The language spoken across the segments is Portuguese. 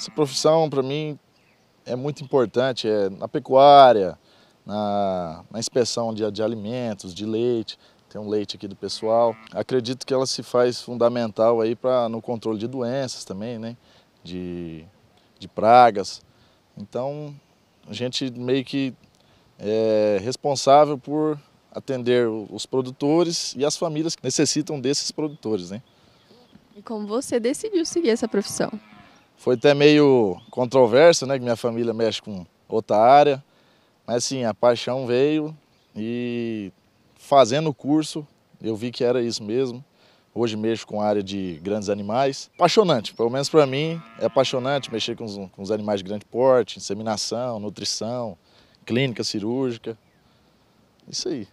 Essa profissão para mim é muito importante, é na pecuária, na, na inspeção de, de alimentos, de leite, tem um leite aqui do pessoal. Acredito que ela se faz fundamental aí para no controle de doenças também, né? De, de pragas. Então a gente meio que é responsável por atender os produtores e as famílias que necessitam desses produtores, né? E como você decidiu seguir essa profissão? Foi até meio controverso, né? Que minha família mexe com outra área. Mas assim, a paixão veio e fazendo o curso, eu vi que era isso mesmo. Hoje mexo com a área de grandes animais. Apaixonante, pelo menos para mim, é apaixonante mexer com os, com os, animais de grande porte, inseminação, nutrição, clínica cirúrgica. Isso aí.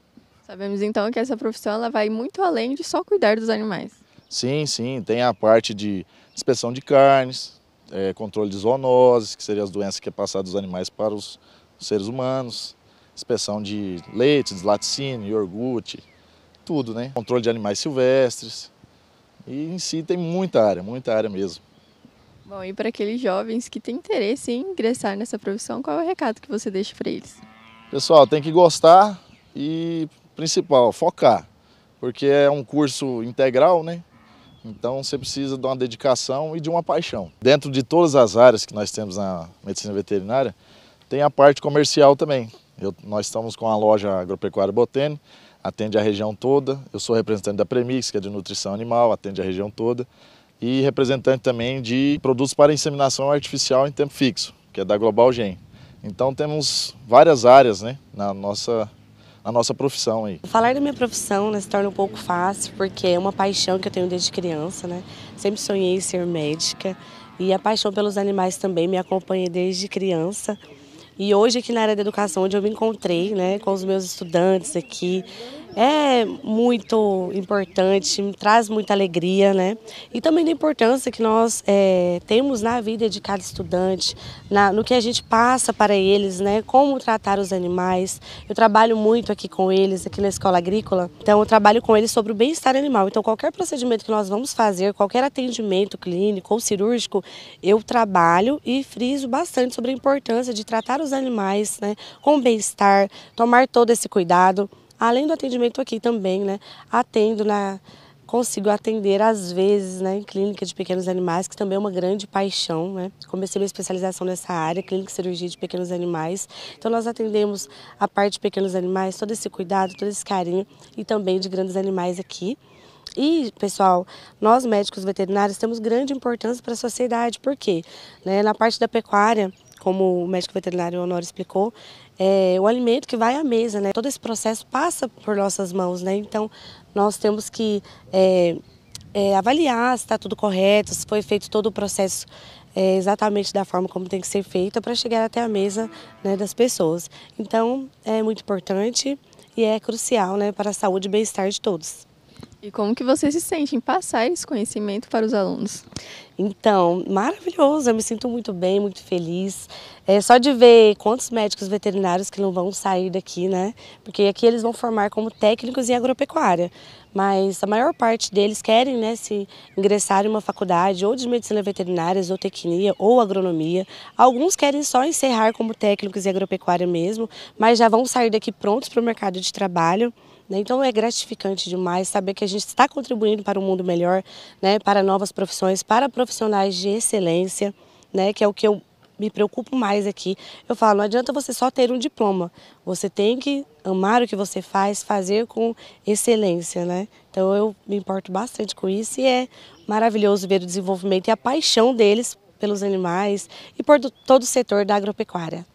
Sabemos então que essa profissão ela vai muito além de só cuidar dos animais. Sim, sim, tem a parte de inspeção de carnes, é, controle de zoonoses, que seriam as doenças que é passada dos animais para os seres humanos, inspeção de leite, de laticínio, iogurte, tudo, né? Controle de animais silvestres. E em si tem muita área, muita área mesmo. Bom, e para aqueles jovens que têm interesse em ingressar nessa profissão, qual é o recado que você deixa para eles? Pessoal, tem que gostar e, principal, focar, porque é um curso integral, né? Então você precisa de uma dedicação e de uma paixão. Dentro de todas as áreas que nós temos na medicina veterinária, tem a parte comercial também. Eu, nós estamos com a loja Agropecuária Botene, atende a região toda. Eu sou representante da Premix, que é de nutrição animal, atende a região toda. E representante também de produtos para inseminação artificial em tempo fixo, que é da Global Gen. Então temos várias áreas né, na nossa a nossa profissão aí. Falar da minha profissão né, se torna um pouco fácil, porque é uma paixão que eu tenho desde criança, né? Sempre sonhei em ser médica e a paixão pelos animais também me acompanha desde criança. E hoje aqui na área da educação, onde eu me encontrei né, com os meus estudantes aqui, é muito importante, traz muita alegria, né? E também da importância que nós é, temos na vida de cada estudante, na, no que a gente passa para eles, né? Como tratar os animais. Eu trabalho muito aqui com eles, aqui na escola agrícola, então eu trabalho com eles sobre o bem-estar animal. Então, qualquer procedimento que nós vamos fazer, qualquer atendimento clínico ou cirúrgico, eu trabalho e friso bastante sobre a importância de tratar os animais, né? Com bem-estar, tomar todo esse cuidado. Além do atendimento aqui também, né? Atendo na né, consigo atender às vezes, né, em clínica de pequenos animais, que também é uma grande paixão, né? Comecei minha especialização nessa área, clínica e cirurgia de pequenos animais. Então nós atendemos a parte de pequenos animais, todo esse cuidado, todo esse carinho e também de grandes animais aqui. E, pessoal, nós médicos veterinários temos grande importância para a sociedade, porque né, na parte da pecuária, como o médico veterinário Honório explicou, é, o alimento que vai à mesa, né? Todo esse processo passa por nossas mãos, né? Então nós temos que é, é, avaliar se está tudo correto, se foi feito todo o processo é, exatamente da forma como tem que ser feito para chegar até a mesa né, das pessoas. Então é muito importante e é crucial, né, para a saúde e bem-estar de todos. E como que você se sente em passar esse conhecimento para os alunos? Então, maravilhoso, eu me sinto muito bem, muito feliz. É só de ver quantos médicos veterinários que não vão sair daqui, né? Porque aqui eles vão formar como técnicos em agropecuária, mas a maior parte deles querem, né, se ingressar em uma faculdade ou de medicina veterinária, ou tecnia ou agronomia. Alguns querem só encerrar como técnicos em agropecuária mesmo, mas já vão sair daqui prontos para o mercado de trabalho. Né? Então é gratificante demais saber que a gente está contribuindo para um mundo melhor, né, para novas profissões, para profissões profissionais de excelência, né, que é o que eu me preocupo mais aqui. Eu falo, não adianta você só ter um diploma. Você tem que amar o que você faz, fazer com excelência, né? Então eu me importo bastante com isso e é maravilhoso ver o desenvolvimento e a paixão deles pelos animais e por todo o setor da agropecuária.